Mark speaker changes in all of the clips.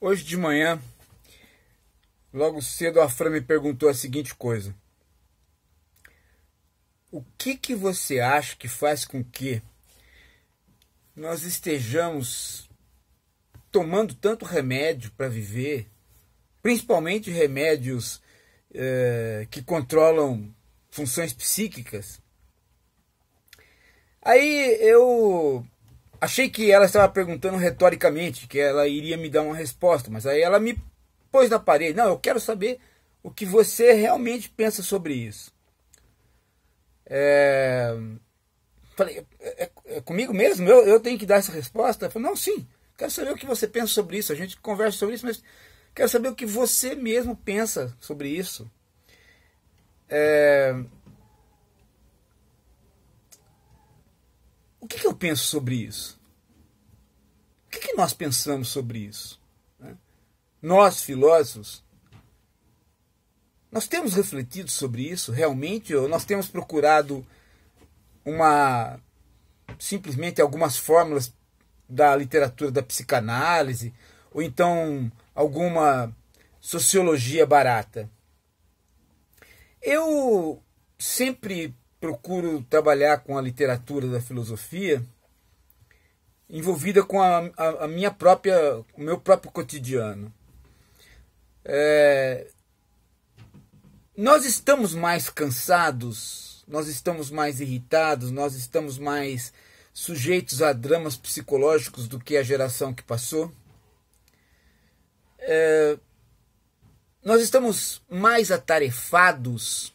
Speaker 1: Hoje de manhã, logo cedo, a Fran me perguntou a seguinte coisa: O que que você acha que faz com que nós estejamos tomando tanto remédio para viver, principalmente remédios eh, que controlam funções psíquicas? Aí eu Achei que ela estava perguntando retoricamente, que ela iria me dar uma resposta, mas aí ela me pôs na parede. Não, eu quero saber o que você realmente pensa sobre isso. É... Falei, é, é, é, comigo mesmo? Eu, eu tenho que dar essa resposta? Falei, não, sim, quero saber o que você pensa sobre isso. A gente conversa sobre isso, mas quero saber o que você mesmo pensa sobre isso. É, penso sobre isso? O que, que nós pensamos sobre isso? Né? Nós, filósofos, nós temos refletido sobre isso realmente ou nós temos procurado uma simplesmente algumas fórmulas da literatura da psicanálise ou então alguma sociologia barata? Eu sempre procuro trabalhar com a literatura da filosofia envolvida com a, a, a minha própria, o meu próprio cotidiano. É, nós estamos mais cansados, nós estamos mais irritados, nós estamos mais sujeitos a dramas psicológicos do que a geração que passou. É, nós estamos mais atarefados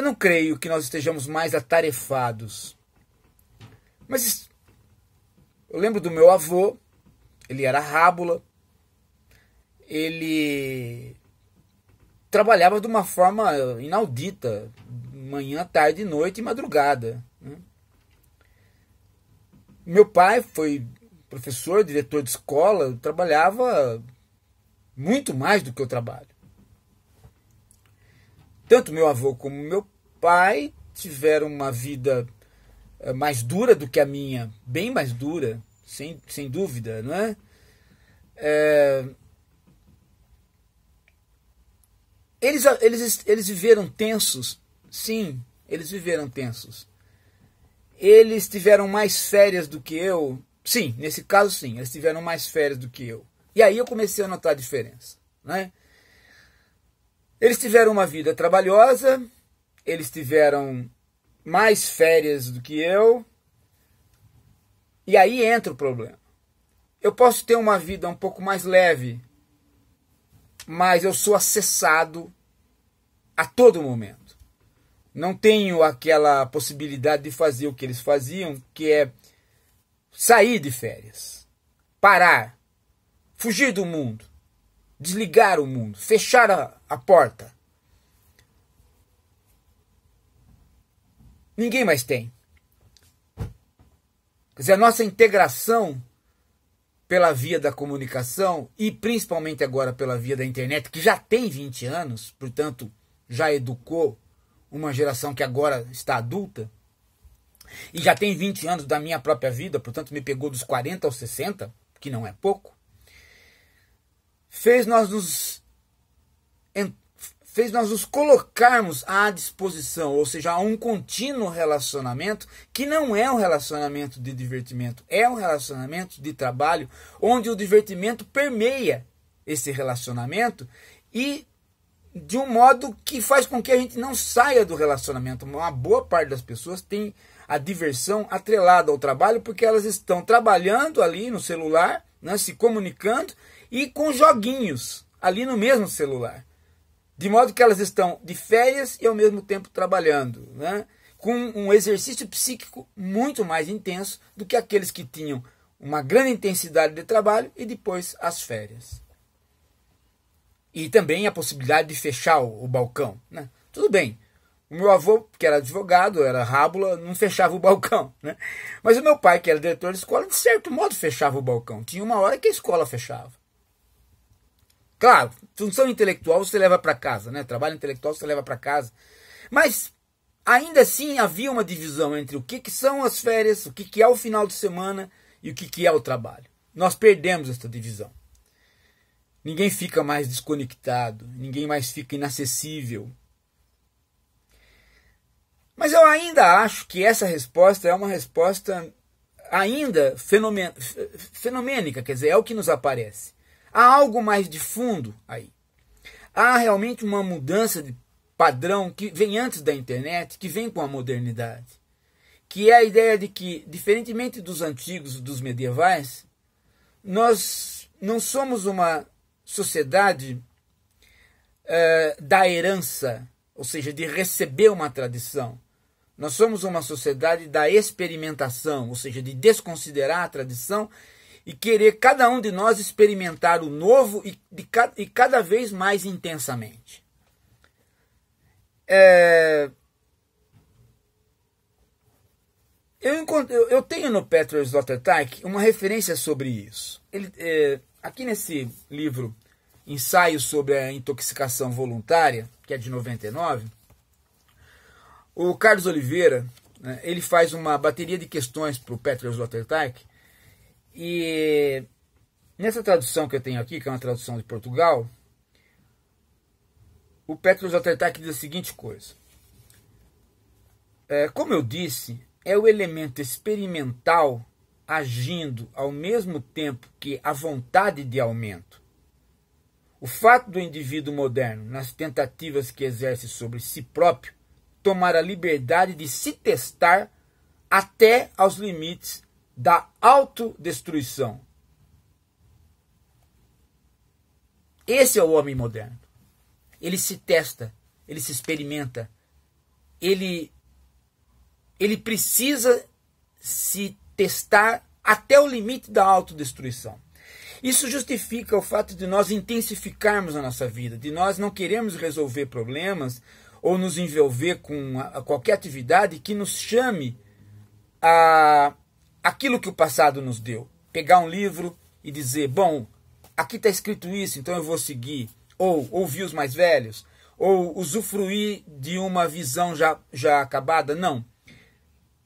Speaker 1: eu não creio que nós estejamos mais atarefados. Mas eu lembro do meu avô, ele era rábula, ele trabalhava de uma forma inaudita, manhã, tarde, noite e madrugada. Né? Meu pai foi professor, diretor de escola, trabalhava muito mais do que eu trabalho. Tanto meu avô como meu pai tiveram uma vida eh, mais dura do que a minha, bem mais dura, sem, sem dúvida, não é? é... Eles, eles, eles viveram tensos, sim, eles viveram tensos. Eles tiveram mais férias do que eu, sim, nesse caso sim, eles tiveram mais férias do que eu. E aí eu comecei a notar a diferença, né? Eles tiveram uma vida trabalhosa, eles tiveram mais férias do que eu. E aí entra o problema. Eu posso ter uma vida um pouco mais leve, mas eu sou acessado a todo momento. Não tenho aquela possibilidade de fazer o que eles faziam, que é sair de férias, parar, fugir do mundo, desligar o mundo, fechar a, a porta. Ninguém mais tem. Quer dizer, a nossa integração pela via da comunicação e principalmente agora pela via da internet, que já tem 20 anos, portanto, já educou uma geração que agora está adulta, e já tem 20 anos da minha própria vida, portanto, me pegou dos 40 aos 60, que não é pouco, fez nós nos fez nós nos colocarmos à disposição, ou seja, a um contínuo relacionamento que não é um relacionamento de divertimento, é um relacionamento de trabalho, onde o divertimento permeia esse relacionamento e de um modo que faz com que a gente não saia do relacionamento. Uma boa parte das pessoas tem a diversão atrelada ao trabalho porque elas estão trabalhando ali no celular, né, se comunicando e com joguinhos ali no mesmo celular de modo que elas estão de férias e ao mesmo tempo trabalhando, né? com um exercício psíquico muito mais intenso do que aqueles que tinham uma grande intensidade de trabalho e depois as férias. E também a possibilidade de fechar o, o balcão. Né? Tudo bem, o meu avô, que era advogado, era rábula, não fechava o balcão. Né? Mas o meu pai, que era diretor de escola, de certo modo fechava o balcão. Tinha uma hora que a escola fechava. Claro, função intelectual você leva para casa, né? Trabalho intelectual você leva para casa. Mas ainda assim havia uma divisão entre o que, que são as férias, o que, que é o final de semana e o que, que é o trabalho. Nós perdemos esta divisão. Ninguém fica mais desconectado, ninguém mais fica inacessível. Mas eu ainda acho que essa resposta é uma resposta ainda fenomen fenomenica, quer dizer, é o que nos aparece. Há algo mais de fundo aí. Há realmente uma mudança de padrão que vem antes da internet, que vem com a modernidade, que é a ideia de que, diferentemente dos antigos e dos medievais, nós não somos uma sociedade eh, da herança, ou seja, de receber uma tradição. Nós somos uma sociedade da experimentação, ou seja, de desconsiderar a tradição e querer cada um de nós experimentar o novo e, de, e cada vez mais intensamente. É... Eu, encontro, eu, eu, tenho no Petrus Sloterdijk uma referência sobre isso. Ele, é, aqui nesse livro Ensaio sobre a Intoxicação Voluntária, que é de 99, o Carlos Oliveira né, ele faz uma bateria de questões para o Petrus Sloterdijk e nessa tradução que eu tenho aqui, que é uma tradução de Portugal, o Petros Altartac diz a seguinte coisa. É, como eu disse, é o elemento experimental agindo ao mesmo tempo que a vontade de aumento. O fato do indivíduo moderno, nas tentativas que exerce sobre si próprio, tomar a liberdade de se testar até aos limites da autodestruição. Esse é o homem moderno. Ele se testa, ele se experimenta, ele, ele precisa se testar até o limite da autodestruição. Isso justifica o fato de nós intensificarmos a nossa vida, de nós não queremos resolver problemas ou nos envolver com a, a qualquer atividade que nos chame a aquilo que o passado nos deu. Pegar um livro e dizer, bom, aqui está escrito isso, então eu vou seguir. Ou ouvir os mais velhos, ou usufruir de uma visão já, já acabada. Não.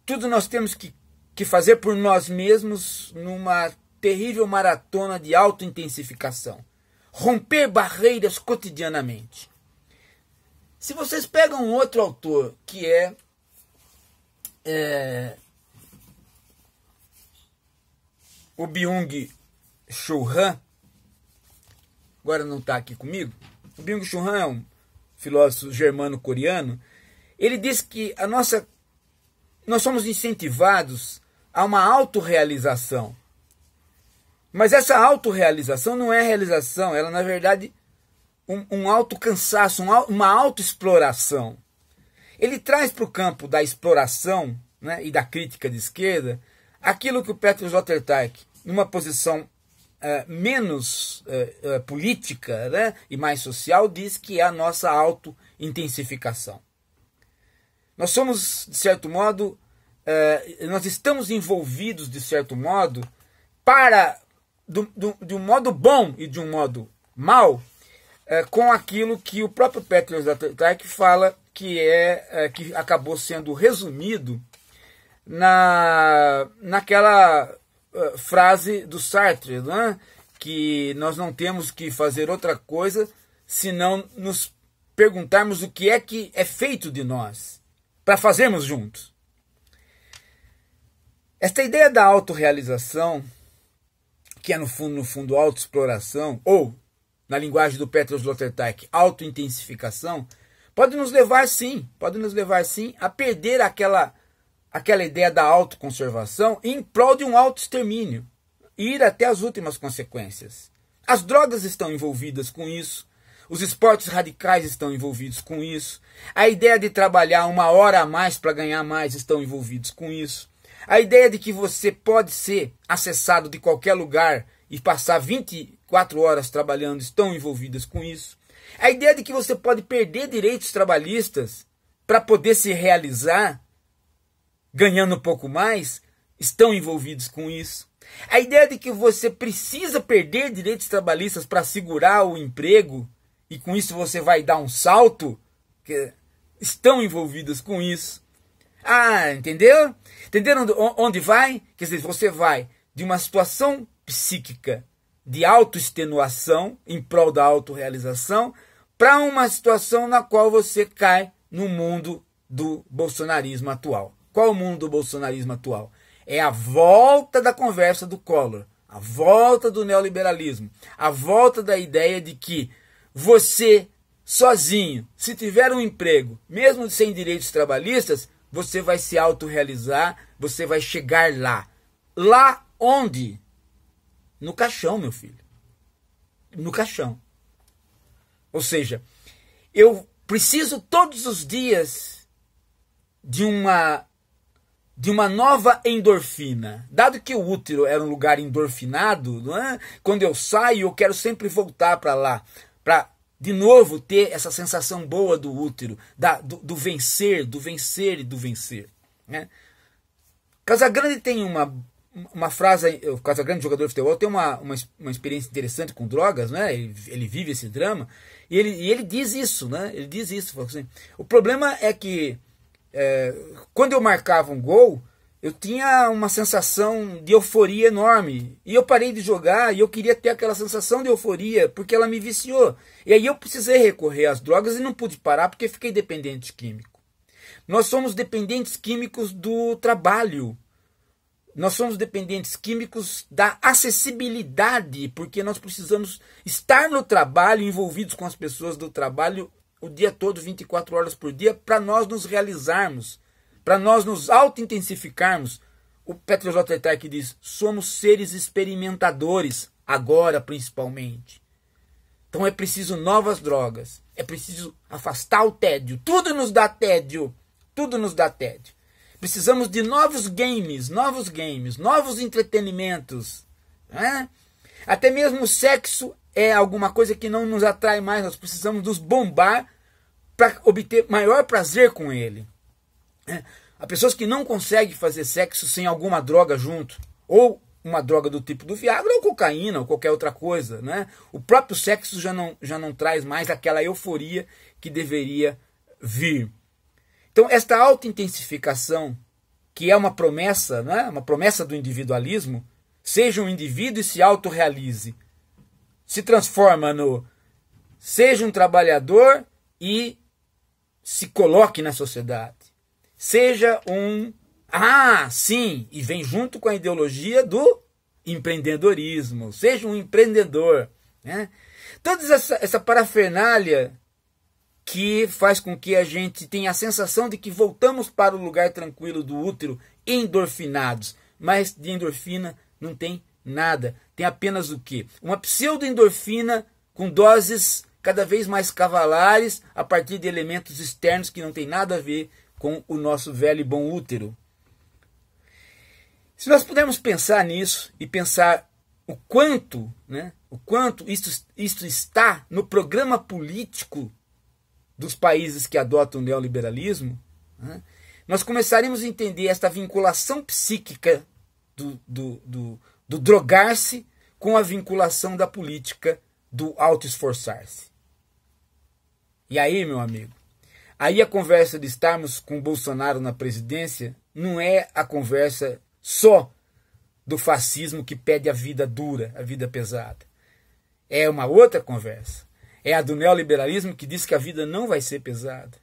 Speaker 1: Tudo nós temos que, que fazer por nós mesmos numa terrível maratona de auto-intensificação. Romper barreiras cotidianamente. Se vocês pegam um outro autor que é, é o Byung Chul Han, agora não está aqui comigo, o Byung Chul Han é um filósofo germano-coreano, ele diz que a nossa nós somos incentivados a uma autorrealização. Mas essa autorrealização não é realização, ela na verdade um, um autocansaço, um, uma autoexploração. Ele traz para o campo da exploração né, e da crítica de esquerda aquilo que o Petrus Sloterdijk, numa posição é, menos é, política né, e mais social, diz que é a nossa auto-intensificação. Nós somos, de certo modo, nós estamos envolvidos, de certo modo, para, do, do, de um modo bom e de um modo mal, com aquilo que o próprio Petrus Sloterdijk fala que, é, que acabou sendo resumido na, naquela uh, frase do Sartre, né? que nós não temos que fazer outra coisa senão nos perguntarmos o que é que é feito de nós para fazermos juntos. Esta ideia da autorrealização, que é no fundo, no fundo, autoexploração, ou, na linguagem do Petrus Sloterdijk, autointensificação, pode nos levar sim, pode nos levar sim a perder aquela aquela ideia da autoconservação em prol de um autoextermínio, ir até as últimas consequências. As drogas estão envolvidas com isso, os esportes radicais estão envolvidos com isso, a ideia de trabalhar uma hora a mais para ganhar mais estão envolvidos com isso, a ideia de que você pode ser acessado de qualquer lugar e passar 24 horas trabalhando estão envolvidas com isso. A ideia de que você pode perder direitos trabalhistas para poder se realizar ganhando um pouco mais estão envolvidos com isso. A ideia de que você precisa perder direitos trabalhistas para segurar o emprego e com isso você vai dar um salto, estão envolvidos com isso. Ah, entendeu? Entenderam onde vai? Quer dizer, você vai de uma situação psíquica de autoextenuação em prol da autorrealização para uma situação na qual você cai no mundo do bolsonarismo atual. Qual é o mundo do bolsonarismo atual? É a volta da conversa do Collor, a volta do neoliberalismo, a volta da ideia de que você, sozinho, se tiver um emprego, mesmo sem direitos trabalhistas, você vai se autorrealizar, você vai chegar lá. Lá onde? No caixão, meu filho. No caixão. Ou seja, eu preciso todos os dias de uma de uma nova endorfina. Dado que o útero era um lugar endorfinado, é? quando eu saio, eu quero sempre voltar para lá, para de novo ter essa sensação boa do útero, da, do, do vencer, do vencer e do vencer. Né? Casagrande tem uma, uma frase, o Casagrande, jogador de futebol, tem uma, uma, uma experiência interessante com drogas, né? ele, ele vive esse drama, e ele, e ele diz isso, né? ele diz isso, assim, o problema é que é, quando eu marcava um gol, eu tinha uma sensação de euforia enorme. E eu parei de jogar e eu queria ter aquela sensação de euforia porque ela me viciou. E aí eu precisei recorrer às drogas e não pude parar porque fiquei dependente químico. Nós somos dependentes químicos do trabalho. Nós somos dependentes químicos da acessibilidade, porque nós precisamos estar no trabalho, envolvidos com as pessoas do trabalho o dia todo, 24 horas por dia, para nós nos realizarmos, para nós nos auto-intensificarmos. O Petrus Ottertech diz: somos seres experimentadores, agora principalmente. Então é preciso novas drogas, é preciso afastar o tédio. Tudo nos dá tédio, tudo nos dá tédio. Precisamos de novos games, novos games, novos entretenimentos. Né? Até mesmo o sexo é alguma coisa que não nos atrai mais. Nós precisamos nos bombar para obter maior prazer com ele. Né? Há pessoas que não conseguem fazer sexo sem alguma droga junto, ou uma droga do tipo do Viagra, ou cocaína, ou qualquer outra coisa. Né? O próprio sexo já não, já não traz mais aquela euforia que deveria vir. Então, esta auto-intensificação, que é uma promessa, né? uma promessa do individualismo, seja um indivíduo e se autorrealize. Se transforma no seja um trabalhador e se coloque na sociedade. Seja um. Ah, sim, e vem junto com a ideologia do empreendedorismo. Seja um empreendedor. Né? Toda essa, essa parafernália que faz com que a gente tenha a sensação de que voltamos para o lugar tranquilo do útero, endorfinados. Mas de endorfina não tem nada. Tem apenas o quê? Uma pseudoendorfina com doses cada vez mais cavalares a partir de elementos externos que não tem nada a ver com o nosso velho e bom útero. Se nós pudermos pensar nisso e pensar o quanto, né, o quanto isso, isso está no programa político dos países que adotam o neoliberalismo, né, nós começaremos a entender esta vinculação psíquica do, do, do, do drogar-se com a vinculação da política do auto-esforçar-se. E aí, meu amigo, aí a conversa de estarmos com Bolsonaro na presidência não é a conversa só do fascismo que pede a vida dura, a vida pesada. É uma outra conversa. É a do neoliberalismo que diz que a vida não vai ser pesada.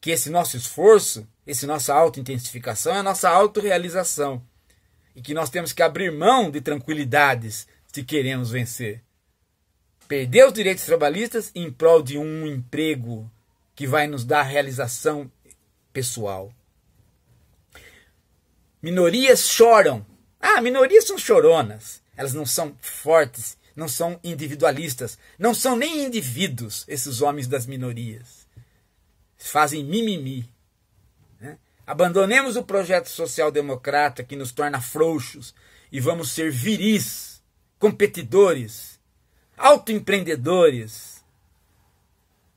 Speaker 1: Que esse nosso esforço, essa nossa auto-intensificação é a nossa autorrealização. E que nós temos que abrir mão de tranquilidades se queremos vencer perder os direitos trabalhistas em prol de um emprego que vai nos dar realização pessoal. Minorias choram. Ah, minorias são choronas. Elas não são fortes, não são individualistas, não são nem indivíduos, esses homens das minorias. Fazem mimimi. Né? Abandonemos o projeto social-democrata que nos torna frouxos e vamos ser viris, competidores, autoempreendedores.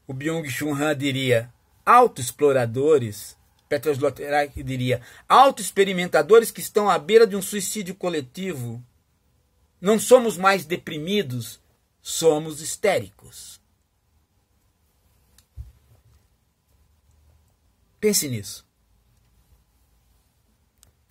Speaker 1: O Byung-Chun Han diria autoexploradores. Petros Lotterak diria autoexperimentadores que estão à beira de um suicídio coletivo. Não somos mais deprimidos, somos histéricos. Pense nisso.